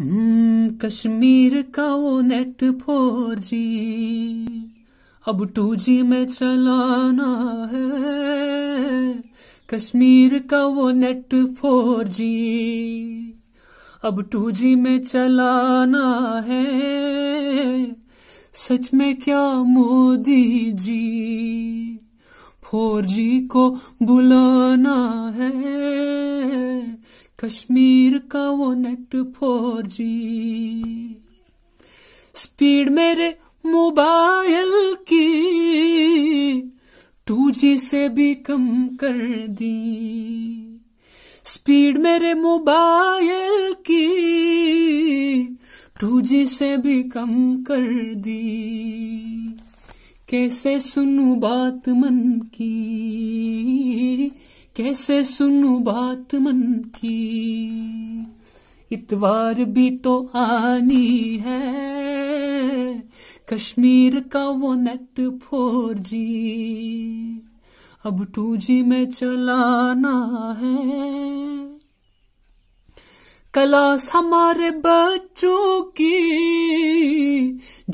हम्म, कश्मीर का वो net four जी अब टू जी में चलाना है कश्मीर का वो नेट फोर जी अब टू जी में चलाना है सच में क्या मोदी जी फोर जी को बुलाना है कश्मीर का वो नेट फोर जी स्पीड मेरे मोबाइल की टू जी से भी कम कर दी स्पीड मेरे मोबाइल की टू जी से भी कम कर दी कैसे सुनू बात मन की कैसे सुनू बात मन की इतवार भी तो आनी है कश्मीर का वो नेट फोर जी अब टू जी में चलाना है क्लास हमारे बच्चों की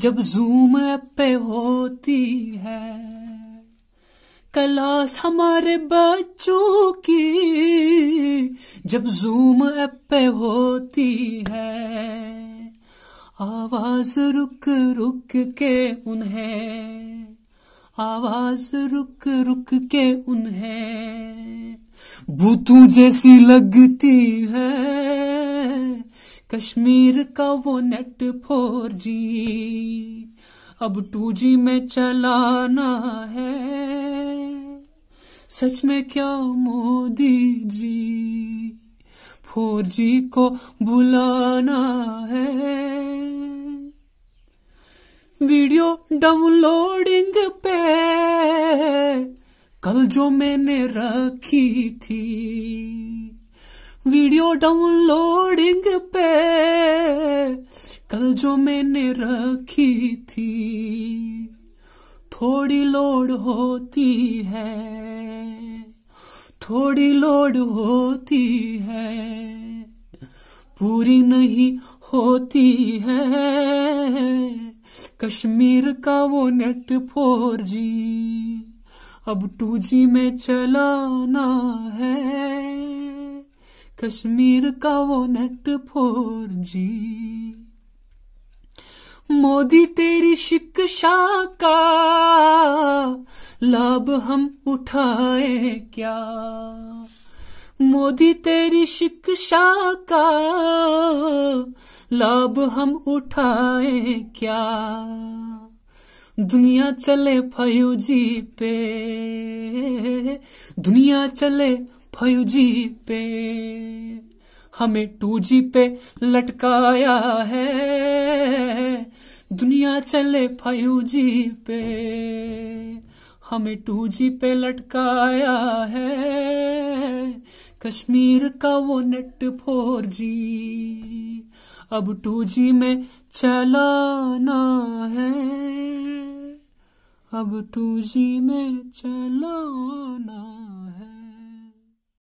जब जूम पे होती है क्लास हमारे बच्चों की जब जूम ऐप पे होती है आवाज रुक रुक के उन्हें आवाज रुक रुक के उन्हें भूतू जैसी लगती है कश्मीर का वो नेट फोर जी अब टू जी में चलाना है सच में क्या मोदी जी फोर जी को बुलाना है वीडियो डाउनलोडिंग पे कल जो मैंने रखी थी वीडियो डाउनलोडिंग पे कल जो मैंने रखी थी थोड़ी लोड होती है थोड़ी लोड होती है पूरी नहीं होती है कश्मीर का वो नेट फोर जी अब टू जी में चलाना है कश्मीर का वो नेट फोर जी मोदी तेरी शिक्षा का लाभ हम उठाए क्या मोदी तेरी शिक्षा का लाभ हम उठाए क्या दुनिया चले जी पे दुनिया चले जी पे हमें टू जी पे लटकाया है दुनिया चले फाइव जी पे हमें टू जी पे लटकाया है कश्मीर का वो नेट फोर जी अब टू जी में चलाना है अब टू जी में चलाना